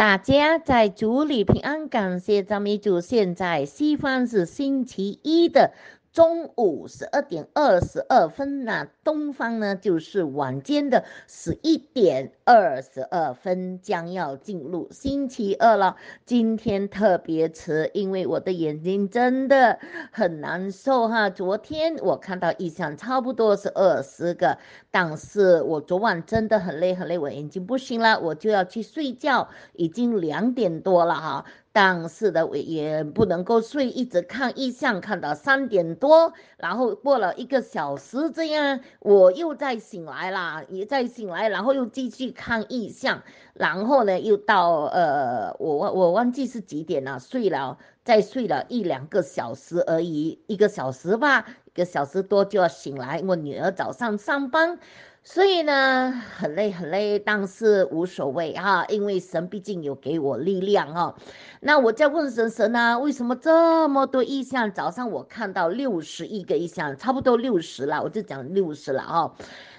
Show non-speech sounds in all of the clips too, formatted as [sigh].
大家在主里平安，感谢赞美主。现在西方是星期一的中午十二点二十二分那东方呢就是晚间的十一点。二十二分将要进入星期二了，今天特别迟，因为我的眼睛真的很难受哈。昨天我看到意向差不多是二十个，但是我昨晚真的很累很累，我眼睛不行了，我就要去睡觉，已经两点多了哈。但是的，我也不能够睡，一直看意向看到三点多，然后过了一个小时这样，我又再醒来啦，也再醒来，然后又继续。看意向，然后呢，又到呃，我我忘记是几点了，睡了再睡了一两个小时而已，一个小时吧，一个小时多就要醒来。我女儿早上上班，所以呢很累很累，但是无所谓哈，因为神毕竟有给我力量哈。那我在问神神啊，为什么这么多意向？早上我看到六十一个意向，差不多六十了，我就讲六十了哈。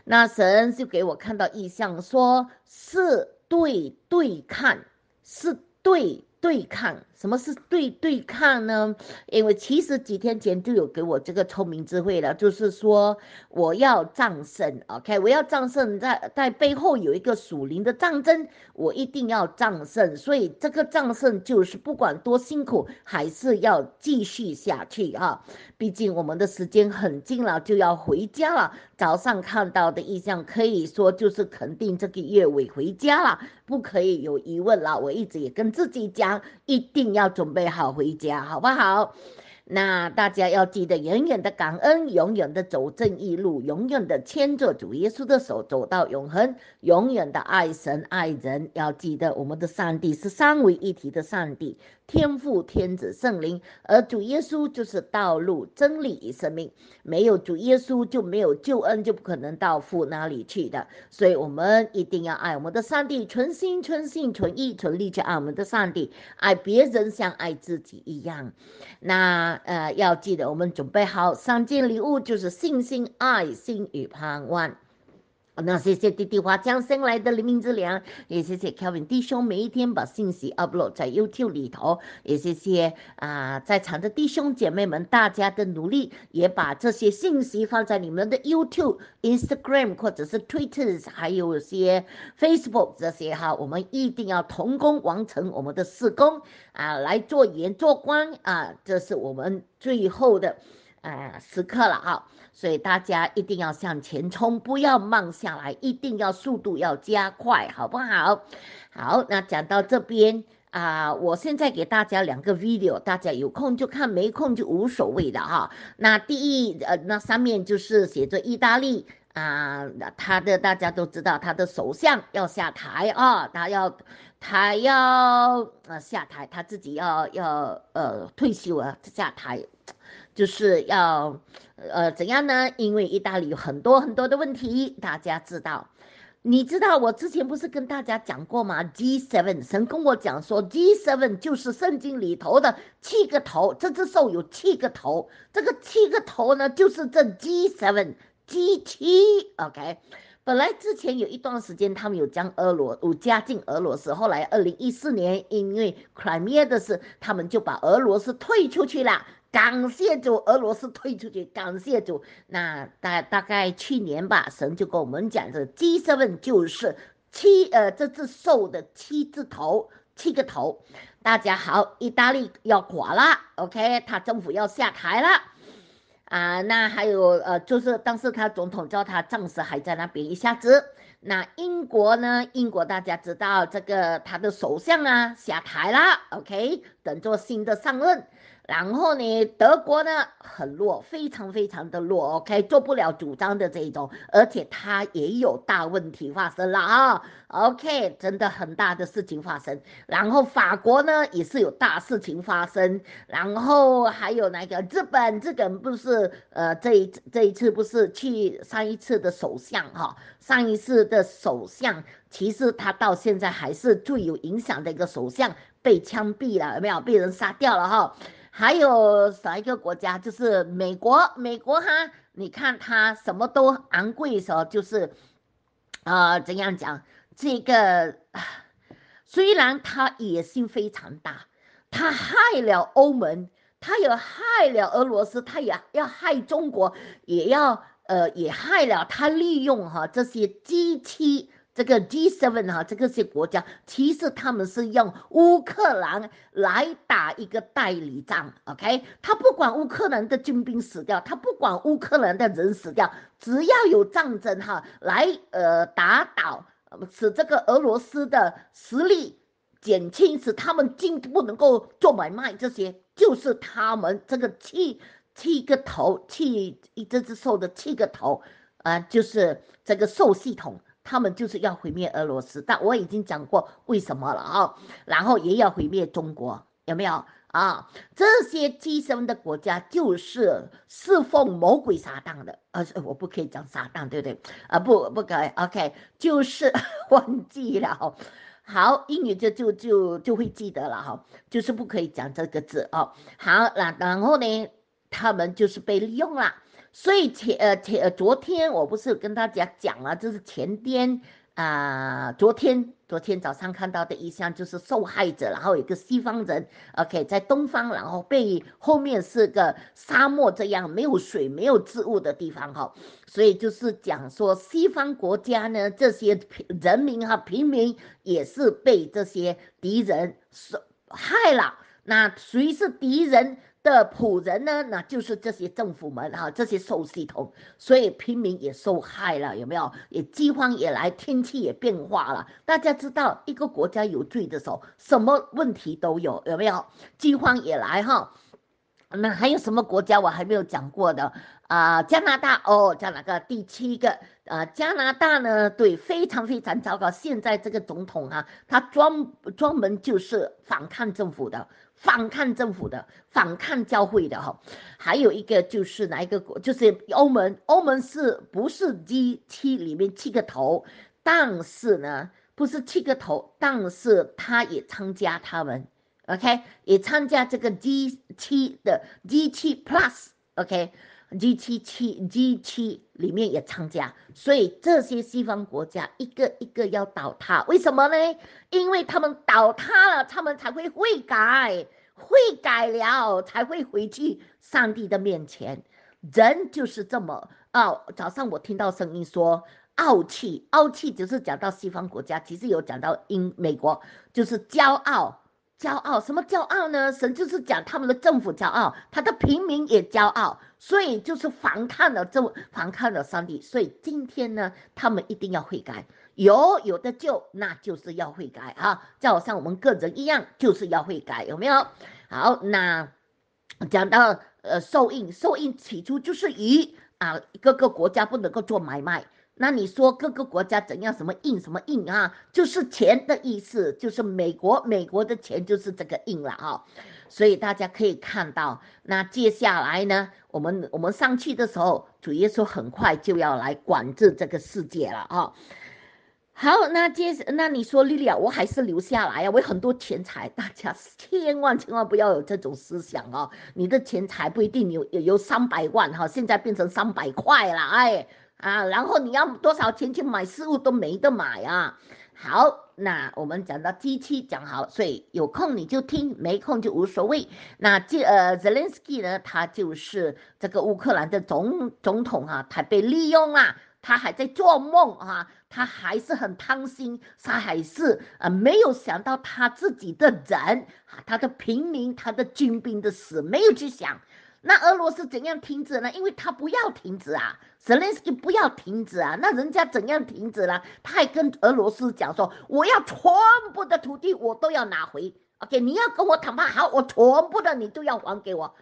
那神就给我看到意象，说是对对抗，是对对抗。什么是对对抗呢？因为其实几天前就有给我这个聪明智慧了，就是说我要战胜，OK，我要战胜，在在背后有一个属灵的战争，我一定要战胜。所以这个战胜就是不管多辛苦，还是要继续下去啊！毕竟我们的时间很近了，就要回家了。早上看到的意向，可以说就是肯定这个月尾回家了，不可以有疑问了。我一直也跟自己讲，一定。要准备好回家，好不好？那大家要记得，永远的感恩，永远的走正义路，永远的牵着主耶稣的手走到永恒，永远的爱神爱人。要记得，我们的上帝是三位一体的上帝。天父、天子、圣灵，而主耶稣就是道路、真理与生命。没有主耶稣，就没有救恩，就不可能到父那里去的。所以，我们一定要爱我们的上帝，存心、存性、存意、存力去爱我们的上帝，爱别人像爱自己一样。那呃，要记得，我们准备好三件礼物，就是信心、爱心与盼望。那谢谢弟弟华江新来的黎明之良，也谢谢 Kevin 弟兄每一天把信息 upload 在 YouTube 里头，也谢谢啊在场的弟兄姐妹们大家的努力，也把这些信息放在你们的 YouTube、Instagram 或者是 Twitter，还有些 Facebook 这些哈，我们一定要同工完成我们的事工啊，来做盐做光啊，这是我们最后的，呃时刻了哈。所以大家一定要向前冲，不要慢下来，一定要速度要加快，好不好？好，那讲到这边啊，我现在给大家两个 video，大家有空就看，没空就无所谓的哈。那第一，呃，那上面就是写着意大利啊，他的大家都知道，他的首相要下台啊，他要他要呃下台，他自己要要呃退休啊下台。就是要，呃，怎样呢？因为意大利有很多很多的问题，大家知道。你知道我之前不是跟大家讲过吗？G seven，神跟我讲说，G seven 就是圣经里头的七个头，这只兽有七个头。这个七个头呢，就是这 G seven，G 七。OK，本来之前有一段时间他们有将俄罗，有加进俄罗斯，后来二零一四年因为 Crimea 的事，他们就把俄罗斯退出去了。感谢主，俄罗斯退出去。感谢主，那大大概去年吧，神就跟我们讲这七十问，就是七呃，这只兽的七字头，七个头。大家好，意大利要垮了，OK，他政府要下台了啊。那还有呃，就是当时他总统叫他暂时还在那边，一下子。那英国呢？英国大家知道这个他的首相啊下台了，OK，等着新的上任。然后呢，德国呢很弱，非常非常的弱，OK，做不了主张的这一种，而且他也有大问题发生了啊，OK，真的很大的事情发生。然后法国呢也是有大事情发生，然后还有那个日本，日本不是呃这一这一次不是去上一次的首相哈，上一次的首相其实他到现在还是最有影响的一个首相被枪毙了，有没有被人杀掉了哈？还有哪一个国家？就是美国，美国哈，你看它什么都昂贵，时候，就是，啊，怎样讲？这个虽然它野心非常大，它害了欧盟，它也害了俄罗斯，它也要害中国，也要呃，也害了它利用哈这些机器。这个 G seven 哈，这个些国家其实他们是用乌克兰来打一个代理仗，OK？他不管乌克兰的军兵死掉，他不管乌克兰的人死掉，只要有战争哈，来呃打倒，使这个俄罗斯的实力减轻，使他们进不能够做买卖，这些就是他们这个七七个头，七一只只兽的七个头啊，就是这个兽系统。他们就是要毁灭俄罗斯，但我已经讲过为什么了啊，然后也要毁灭中国，有没有啊？这些寄生的国家就是侍奉魔鬼撒旦的，呃，我不可以讲撒旦，对不对？啊，不，不可以，OK，就是 [laughs] 忘记了好，英语就就就就会记得了哈，就是不可以讲这个字哦。好，那然后呢，他们就是被利用了。所以前呃前呃昨天我不是跟大家讲了，就是前天啊，昨天昨天早上看到的一项就是受害者，然后一个西方人，OK，在东方，然后被后面是个沙漠这样没有水没有植物的地方哈，所以就是讲说西方国家呢这些人民哈平民也是被这些敌人害了，那谁是敌人？的仆人呢？那就是这些政府们哈，这些受系统，所以平民也受害了，有没有？也饥荒也来，天气也变化了。大家知道，一个国家有罪的时候，什么问题都有，有没有？饥荒也来哈，那还有什么国家我还没有讲过的啊？加拿大哦，加拿大第七个啊？加拿大呢？对，非常非常糟糕。现在这个总统啊，他专专门就是反抗政府的。反抗政府的，反抗教会的哈，还有一个就是哪一个国？就是欧盟，欧盟是不是 G 七里面七个头？但是呢，不是七个头，但是他也参加他们，OK，也参加这个 G 七的 G 七 Plus，OK。G 七七 G 七里面也参加，所以这些西方国家一个一个要倒塌，为什么呢？因为他们倒塌了，他们才会会改，会改了才会回去上帝的面前。人就是这么傲。早上我听到声音说傲气，傲气就是讲到西方国家，其实有讲到英美国就是骄傲。骄傲？什么骄傲呢？神就是讲他们的政府骄傲，他的平民也骄傲，所以就是反抗了政，反抗了上帝。所以今天呢，他们一定要悔改。有有的就那就是要悔改啊！就好像我们个人一样，就是要悔改，有没有？好，那讲到呃，受印，受印起初就是以啊，各个国家不能够做买卖。那你说各个国家怎样？什么印什么印啊？就是钱的意思，就是美国，美国的钱就是这个印了哈。所以大家可以看到，那接下来呢，我们我们上去的时候，主耶稣很快就要来管制这个世界了啊。好，那接那你说莉亚，我还是留下来呀，我有很多钱财，大家千万千万不要有这种思想哦。你的钱财不一定有有有三百万哈，现在变成三百块了，哎。啊，然后你要多少钱去买食物都没得买啊！好，那我们讲到机器讲好，所以有空你就听，没空就无所谓。那这呃，z l n s k y 呢，他就是这个乌克兰的总总统啊，他被利用了，他还在做梦啊，他还是很贪心，他还是啊没有想到他自己的人啊，他的平民，他的军兵的死没有去想。那俄罗斯怎样停止呢？因为他不要停止啊，泽连斯基不要停止啊。那人家怎样停止了？他还跟俄罗斯讲说：“我要全部的土地，我都要拿回。” OK，你要跟我谈判，好，我全部的你都要还给我。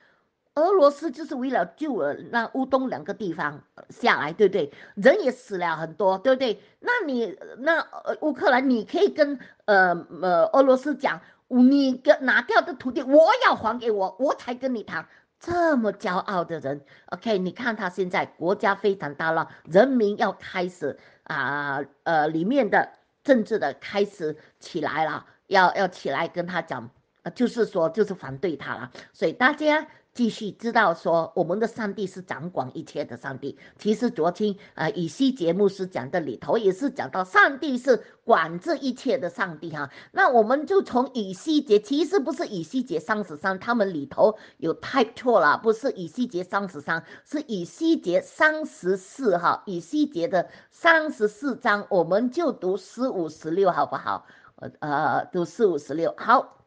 俄罗斯就是为了救那乌东两个地方下来，对不对？人也死了很多，对不对？那你那呃乌克兰，你可以跟呃呃俄罗斯讲，你跟拿掉的土地，我要还给我，我才跟你谈。这么骄傲的人，OK？你看他现在国家非常大乱，人民要开始啊，呃，里面的政治的开始起来了，要要起来跟他讲，就是说就是反对他了，所以大家。继续知道说，我们的上帝是掌管一切的上帝。其实昨天，呃，以西结牧师讲的里头也是讲到，上帝是管这一切的上帝哈。那我们就从以西结，其实不是以西结三十三，他们里头有太错了，不是以西结三十三，是以西结三十四哈，以西结的三十四章，我们就读十五十六，好不好？呃，读四五十六，好。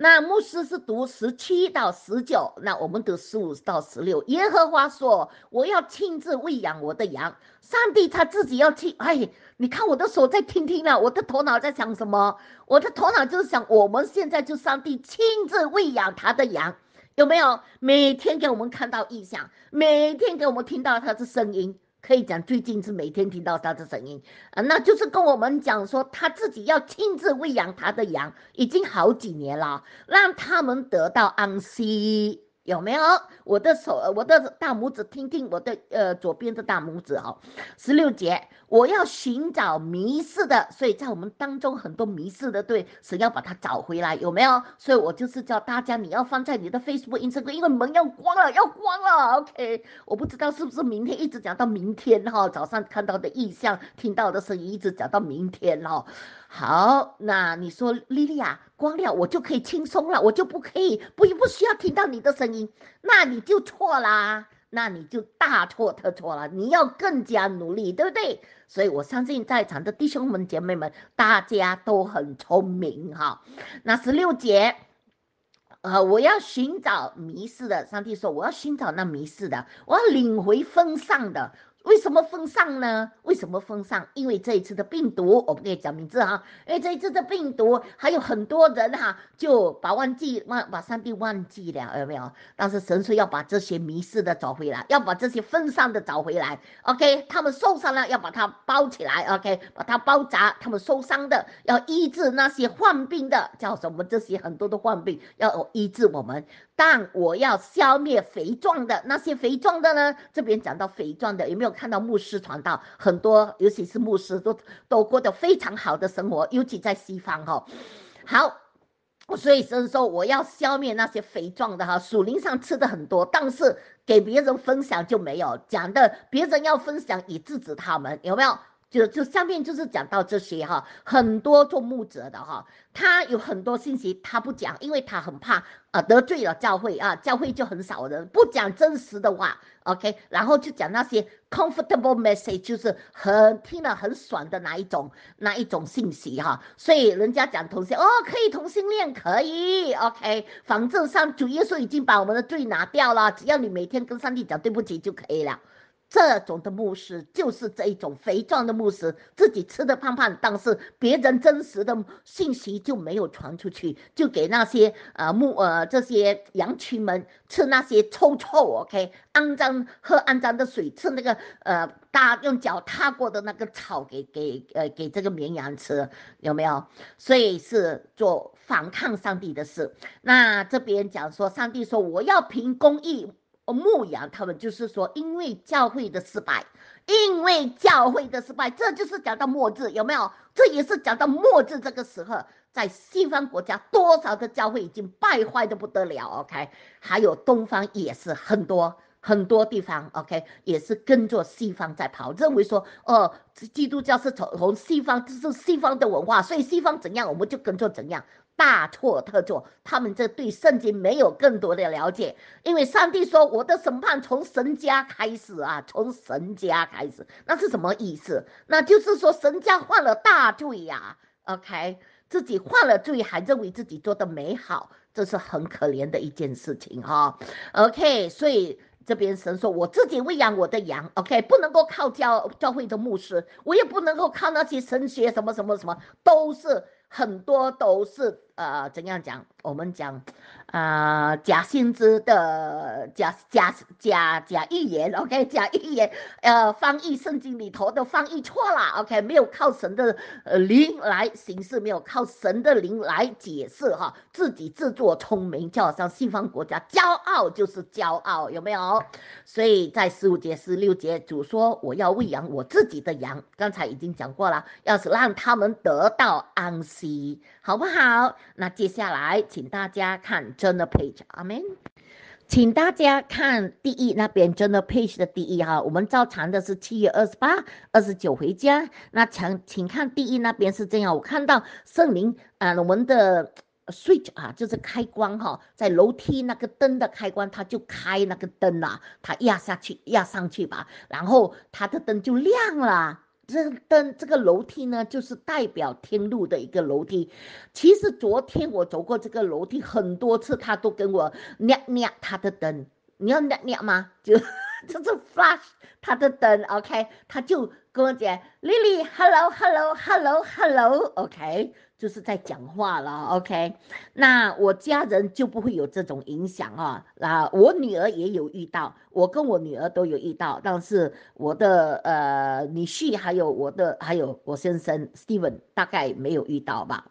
那牧师是读十七到十九，那我们读十五到十六。耶和华说：“我要亲自喂养我的羊。”上帝他自己要去。哎，你看我的手在听听呢，我的头脑在想什么？我的头脑就是想，我们现在就上帝亲自喂养他的羊，有没有？每天给我们看到异象，每天给我们听到他的声音。可以讲，最近是每天听到他的声音，啊，那就是跟我们讲说，他自己要亲自喂养他的羊，已经好几年了，让他们得到安息。有没有我的手，我的大拇指？听听我的呃左边的大拇指哈，十六节，我要寻找迷失的，所以在我们当中很多迷失的，对，神要把它找回来，有没有？所以我就是叫大家，你要放在你的 Facebook Instagram，因为门要关了，要关了。OK，我不知道是不是明天一直讲到明天哈，早上看到的意象，听到的声音一直讲到明天哦。好，那你说莉莉亚关掉，我就可以轻松了，我就不可以，不不需要听到你的声音。那你就错啦，那你就大错特错了，你要更加努力，对不对？所以我相信在场的弟兄们、姐妹们，大家都很聪明哈。那十六节，呃，我要寻找迷失的，上帝说，我要寻找那迷失的，我要领回分散的。为什么分散呢？为什么分散？因为这一次的病毒，我不给你讲名字哈。因为这一次的病毒，还有很多人哈，就把忘记忘把上帝忘记了，有没有？但是神说要把这些迷失的找回来，要把这些分散的找回来。OK，他们受伤了，要把它包起来。OK，把它包扎。他们受伤的要医治，那些患病的叫什么？这些很多的患病要医治我们。但我要消灭肥壮的那些肥壮的呢？这边讲到肥壮的，有没有看到牧师传道很多，尤其是牧师都都过得非常好的生活，尤其在西方哈。好，所以就是说，我要消灭那些肥壮的哈。树林上吃的很多，但是给别人分享就没有讲的，别人要分享以制止他们，有没有？就就上面就是讲到这些哈，很多做牧者的哈，他有很多信息他不讲，因为他很怕啊得罪了教会啊，教会就很少人不讲真实的话，OK，然后就讲那些 comfortable message，就是很听了很爽的那一种那一种信息哈，所以人家讲同性哦，可以同性恋可以，OK，反正上主耶稣已经把我们的罪拿掉了，只要你每天跟上帝讲对不起就可以了。这种的牧师就是这一种肥壮的牧师，自己吃的胖胖，但是别人真实的信息就没有传出去，就给那些呃牧呃这些羊群们吃那些臭臭，OK，肮脏喝肮脏的水，吃那个呃大用脚踏过的那个草给给呃给这个绵羊吃，有没有？所以是做反抗上帝的事。那这边讲说，上帝说我要凭公义。哦，牧羊他们就是说，因为教会的失败，因为教会的失败，这就是讲到末日有没有？这也是讲到末日这个时候，在西方国家，多少的教会已经败坏的不得了。OK，还有东方也是很多很多地方，OK 也是跟着西方在跑，认为说，哦，基督教是从从西方，这是西方的文化，所以西方怎样，我们就跟着怎样。大错特错，他们这对圣经没有更多的了解，因为上帝说我的审判从神家开始啊，从神家开始，那是什么意思？那就是说神家犯了大罪呀。OK，自己犯了罪还认为自己做的美好，这是很可怜的一件事情哈。OK，所以这边神说我自己喂养我的羊，OK，不能够靠教教会的牧师，我也不能够靠那些神学什么什么什么，都是很多都是。呃，怎样讲？我们讲，呃，假先知的假假假假预言，OK，假预言，呃，翻译圣经里头的翻译错了，OK，没有靠神的灵来行事，没有靠神的灵来解释哈，自己自作聪明，就好像西方国家骄傲就是骄傲，有没有？所以在十五节、十六节，主说我要喂养我自己的羊，刚才已经讲过了，要是让他们得到安息，好不好？那接下来，请大家看真的 page，阿门，请大家看第一那边真的 page 的第一哈，我们照常的是七月二十八、二十九回家。那请，请看第一那边是这样，我看到圣灵啊，我们的 switch 啊，就是开关哈，在楼梯那个灯的开关，它就开那个灯啦，它压下去、压上去吧，然后它的灯就亮了。这灯，这个楼梯呢，就是代表天路的一个楼梯。其实昨天我走过这个楼梯很多次，他都跟我亮亮他的灯。你要亮亮吗？就。这是 flash，他的灯，OK，他就跟我讲，Lily，hello，hello，hello，hello，OK，就是在讲话了，OK，那我家人就不会有这种影响啊，那我女儿也有遇到，我跟我女儿都有遇到，但是我的呃女婿还有我的还有我先生 Steven 大概没有遇到吧，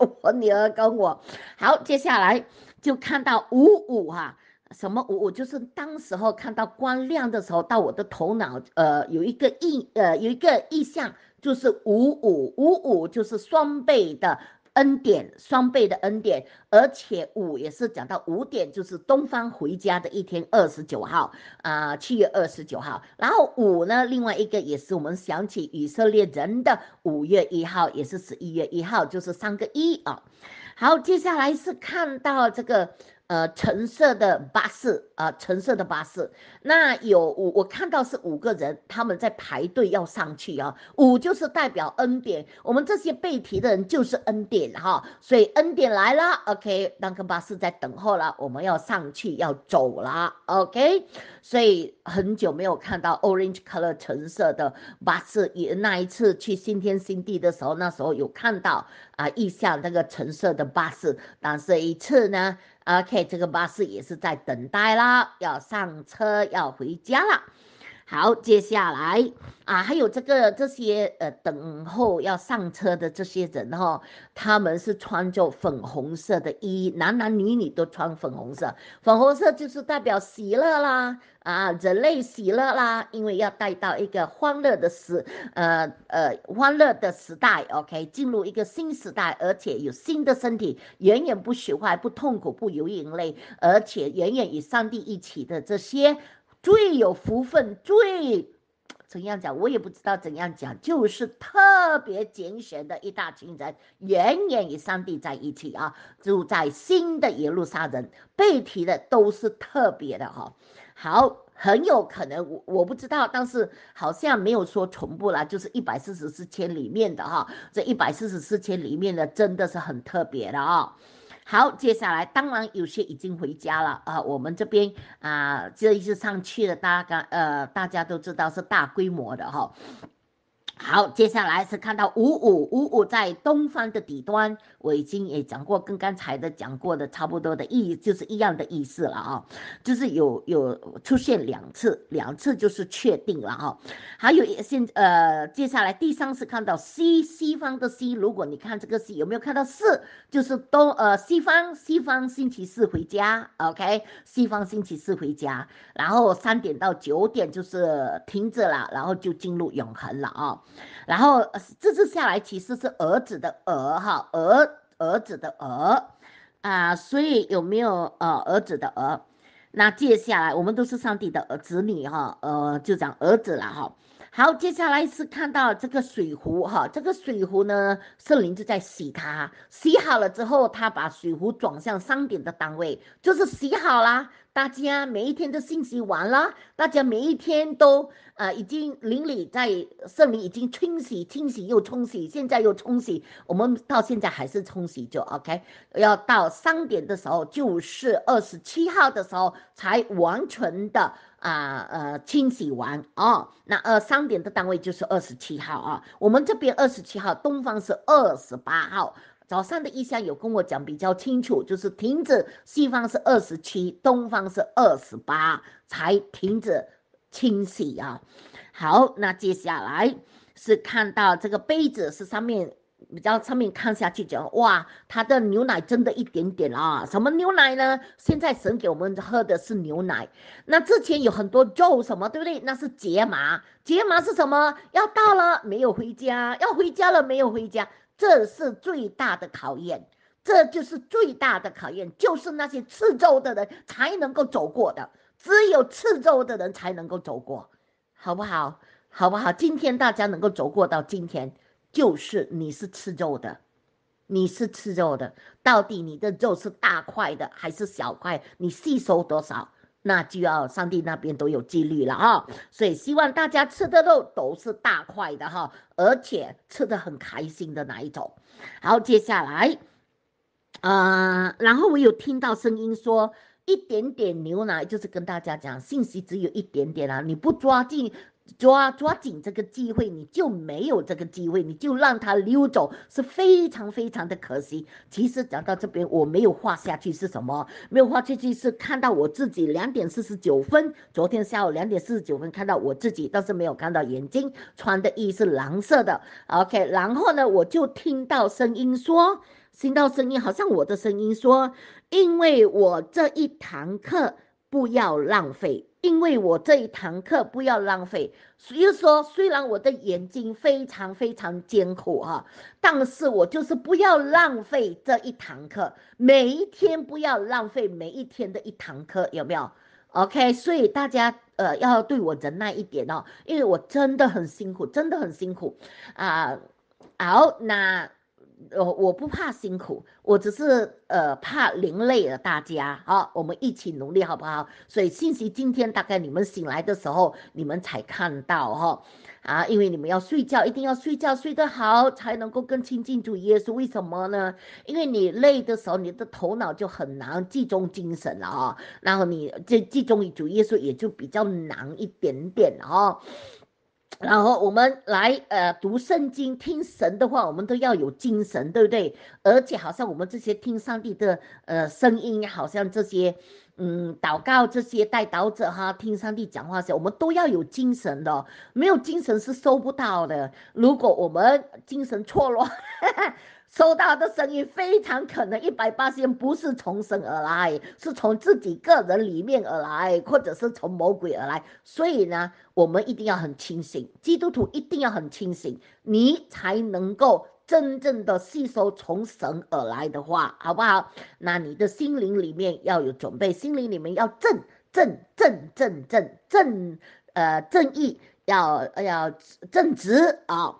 [laughs] 我女儿跟我，好，接下来就看到五五哈。什么五五？就是当时候看到光亮的时候，到我的头脑，呃，有一个意，呃，有一个意象，就是五五五五，就是双倍的恩典，双倍的恩典，而且五也是讲到五点，就是东方回家的一天，二十九号啊，七月二十九号。然后五呢，另外一个也是我们想起以色列人的五月一号，也是十一月一号，就是三个一啊。好，接下来是看到这个。呃，橙色的巴士啊，橙色的巴士，那有我我看到是五个人，他们在排队要上去啊。五就是代表恩典，我们这些被提的人就是恩典哈，所以恩典来了，OK，那个巴士在等候了，我们要上去要走了，OK。所以很久没有看到 orange color 橙色的巴士，也那一次去新天新地的时候，那时候有看到啊，意向那个橙色的巴士，但是一次呢。OK，这个巴士也是在等待了，要上车，要回家了。好，接下来啊，还有这个这些呃，等候要上车的这些人哈，他们是穿着粉红色的衣，男男女女都穿粉红色，粉红色就是代表喜乐啦，啊，人类喜乐啦，因为要带到一个欢乐的时，呃呃，欢乐的时代，OK，进入一个新时代，而且有新的身体，远远不喜欢，不痛苦，不流眼泪，而且远远与上帝一起的这些。最有福分，最怎样讲，我也不知道怎样讲，就是特别拣选的一大群人，远远与上帝在一起啊，住在新的耶路撒人，被提的都是特别的哈，好，很有可能我我不知道，但是好像没有说重复了，就是一百四十四千里面的哈，这一百四十四千里面的真的是很特别的啊。好，接下来当然有些已经回家了啊，我们这边啊这一次上去的大概呃大家都知道是大规模的哈。好，接下来是看到五五五五在东方的底端，我已经也讲过，跟刚才的讲过的差不多的意义，就是一样的意思了啊，就是有有出现两次，两次就是确定了啊。还有现呃，接下来第三次看到西西方的西，如果你看这个西有没有看到四，就是东呃西方西方星期四回家，OK，西方星期四回家，然后三点到九点就是停止了，然后就进入永恒了啊。然后，这次下来其实是儿子的儿哈，儿儿子的儿啊，所以有没有呃儿子的儿？那接下来我们都是上帝的儿子女哈，呃，就讲儿子了哈。好，接下来是看到这个水壶哈，这个水壶呢，圣灵就在洗它，洗好了之后，他把水壶转向山顶的单位，就是洗好了。大家每一天的信息完了，大家每一天都，呃，已经邻里在圣里已经清洗、清洗又冲洗，现在又冲洗，我们到现在还是冲洗就 OK。要到三点的时候，就是二十七号的时候才完全的啊呃清洗完哦。那呃三点的单位就是二十七号啊，我们这边二十七号，东方是二十八号。早上的意象有跟我讲比较清楚，就是停止西方是二十七，东方是二十八才停止清洗啊。好，那接下来是看到这个杯子是上面比较上面看下去讲哇，它的牛奶真的一点点啦。什么牛奶呢？现在神给我们喝的是牛奶。那之前有很多肉什么对不对？那是解码，解码是什么？要到了没有回家？要回家了没有回家？这是最大的考验，这就是最大的考验，就是那些吃肉的人才能够走过的，只有吃肉的人才能够走过，好不好？好不好？今天大家能够走过到今天，就是你是吃肉的，你是吃肉的，到底你的肉是大块的还是小块？你吸收多少？那就要上帝那边都有纪律了啊，所以希望大家吃的肉都是大块的哈，而且吃的很开心的那一种。好，接下来，呃，然后我有听到声音说，一点点牛奶，就是跟大家讲信息只有一点点啊，你不抓紧。抓抓紧这个机会，你就没有这个机会，你就让他溜走，是非常非常的可惜。其实讲到这边，我没有画下去是什么？没有画下去是看到我自己两点四十九分，昨天下午两点四十九分看到我自己，但是没有看到眼睛，穿的衣是蓝色的。OK，然后呢，我就听到声音说，听到声音好像我的声音说，因为我这一堂课。不要浪费，因为我这一堂课不要浪费。所以说，虽然我的眼睛非常非常艰苦啊，但是我就是不要浪费这一堂课，每一天不要浪费每一天的一堂课，有没有？OK？所以大家呃要对我忍耐一点哦，因为我真的很辛苦，真的很辛苦啊。好，那。呃，我不怕辛苦，我只是呃怕连累了大家啊，我们一起努力好不好？所以信息今天大概你们醒来的时候你们才看到哈，啊，因为你们要睡觉，一定要睡觉睡得好，才能够更亲近主耶稣。为什么呢？因为你累的时候，你的头脑就很难集中精神了啊，然后你这集中主耶稣也就比较难一点点啊。然后我们来呃读圣经、听神的话，我们都要有精神，对不对？而且好像我们这些听上帝的呃声音，好像这些嗯祷告、这些带导者哈，听上帝讲话时，我们都要有精神的，没有精神是收不到的。如果我们精神错乱。[laughs] 收到的声音非常可能一百八十不是从神而来，是从自己个人里面而来，或者是从魔鬼而来。所以呢，我们一定要很清醒，基督徒一定要很清醒，你才能够真正的吸收从神而来的话，好不好？那你的心灵里面要有准备，心灵里面要正正正正正正，呃，正义要要正直啊。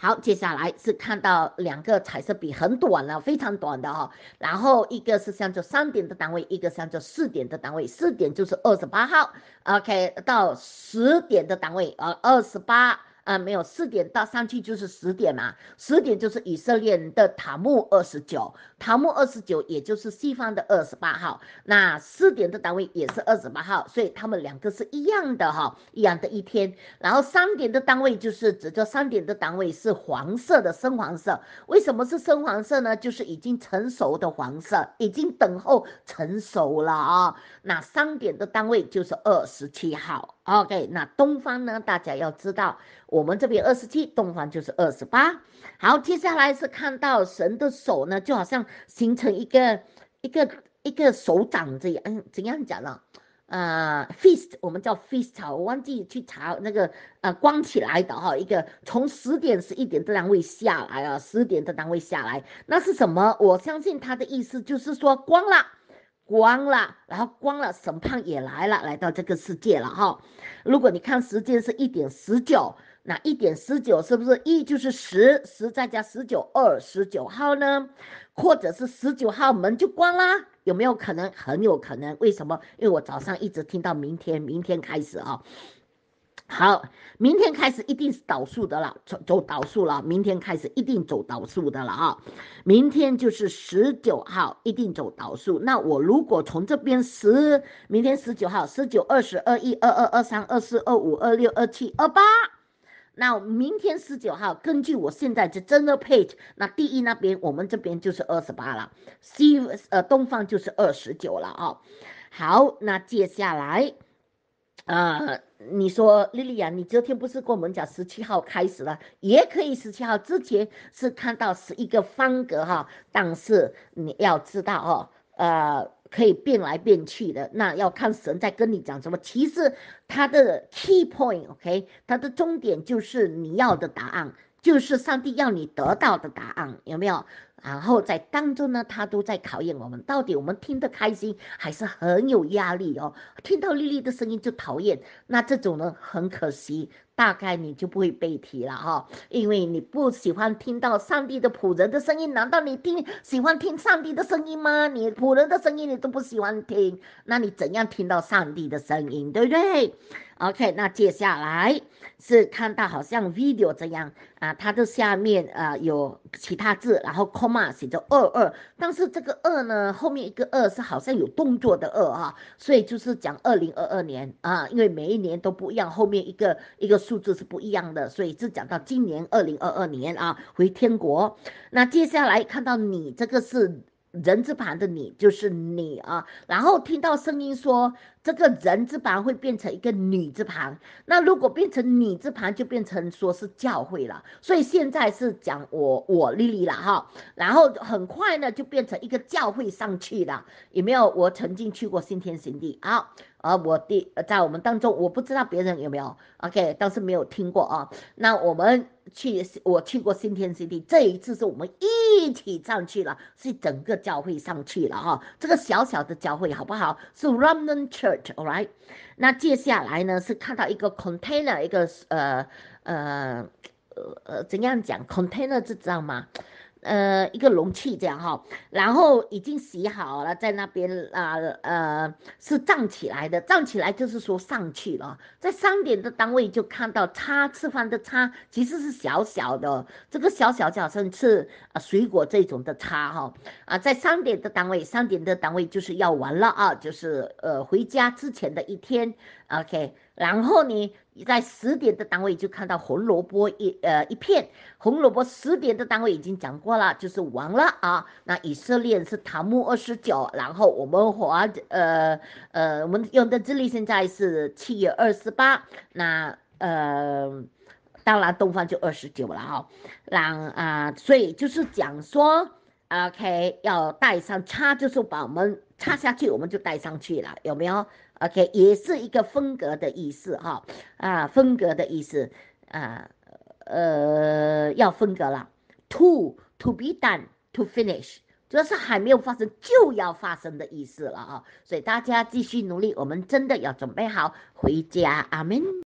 好，接下来是看到两个彩色笔，很短了，非常短的哈。然后一个是像着三点的单位，一个像着四点的单位，四点就是二十八号，OK，到十点的单位，呃，二十八。啊，没有四点到上去就是十点嘛，十点就是以色列的塔木二十九，塔木二十九也就是西方的二十八号。那四点的单位也是二十八号，所以他们两个是一样的哈，一样的一天。然后三点的单位就是，指做三点的单位是黄色的，深黄色。为什么是深黄色呢？就是已经成熟的黄色，已经等候成熟了啊。那三点的单位就是二十七号。OK，那东方呢？大家要知道，我们这边二十七，东方就是二十八。好，接下来是看到神的手呢，就好像形成一个一个一个手掌这样，怎样讲呢？啊，feast，我们叫 feast，我忘记去查那个呃光起来的哈，一个从十点十一点的单位下来啊，十点的单位下来，那是什么？我相信他的意思就是说光了。关了，然后关了，审判也来了，来到这个世界了哈。如果你看时间是一点十九，那一点十九是不是一就是十，十再加十九二十九号呢？或者是十九号门就关啦？有没有可能？很有可能。为什么？因为我早上一直听到明天，明天开始啊。好，明天开始一定是倒数的了，走走倒数了。明天开始一定走倒数的了啊！明天就是十九号，一定走倒数。那我如果从这边十，明天十九号，十九、二十二、一二、二二、三、二四、二五、二六、二七、二八，那明天十九号，根据我现在这真的配，那第一那边我们这边就是二十八了，C 呃东方就是二十九了啊。好，那接下来。呃，你说丽丽呀，你昨天不是跟我们讲十七号开始了，也可以十七号之前是看到十一个方格哈，但是你要知道哦，呃，可以变来变去的，那要看神在跟你讲什么。其实它的 key point，OK，它的终点就是你要的答案，就是上帝要你得到的答案，有没有？然后在当中呢，他都在考验我们，到底我们听得开心还是很有压力哦？听到丽丽的声音就讨厌，那这种呢，很可惜。大概你就不会被提了哈，因为你不喜欢听到上帝的仆人的声音。难道你听喜欢听上帝的声音吗？你仆人的声音你都不喜欢听，那你怎样听到上帝的声音？对不对？OK，那接下来是看到好像 video 这样啊，它的下面啊有其他字，然后 comma 写着二二，但是这个二呢后面一个二是好像有动作的二哈，所以就是讲二零二二年啊，因为每一年都不一样，后面一个一个。数字是不一样的，所以是讲到今年二零二二年啊，回天国。那接下来看到你这个是。人字旁的你就是你啊，然后听到声音说，这个人字旁会变成一个女字旁，那如果变成女字旁，就变成说是教会了。所以现在是讲我我丽丽了哈，然后很快呢就变成一个教会上去了。有没有我曾经去过新天新地啊？呃，我的在我们当中，我不知道别人有没有，OK，倒是没有听过啊。那我们。去，我去过新天新地，这一次是我们一起上去了，是整个教会上去了哈。这个小小的教会好不好？是 Romney Church，All right。那接下来呢是看到一个 container，一个呃呃呃怎样讲 container 这道吗？呃，一个容器这样哈，然后已经洗好了，在那边啊呃是站起来的，站起来就是说上去了，在三点的单位就看到叉吃饭的叉，其实是小小的，这个小小脚上吃啊水果这种的叉哈，啊在三点的单位，三点的单位就是要完了啊，就是呃回家之前的一天。OK，然后呢，在十点的单位就看到红萝卜一呃一片，红萝卜十点的单位已经讲过了，就是完了啊。那以色列是塔木二十九，然后我们华呃呃，我们用的这里现在是七月二十八，那呃，当然东方就二十九了哈，然啊，所以就是讲说，OK，要带上叉，就是把我们叉下去，我们就带上去了，有没有？OK，也是一个分隔的意思哈，啊，分隔的意思，啊，呃，要分隔了。To to be done to finish，就是还没有发生就要发生的意思了啊，所以大家继续努力，我们真的要准备好回家。阿门。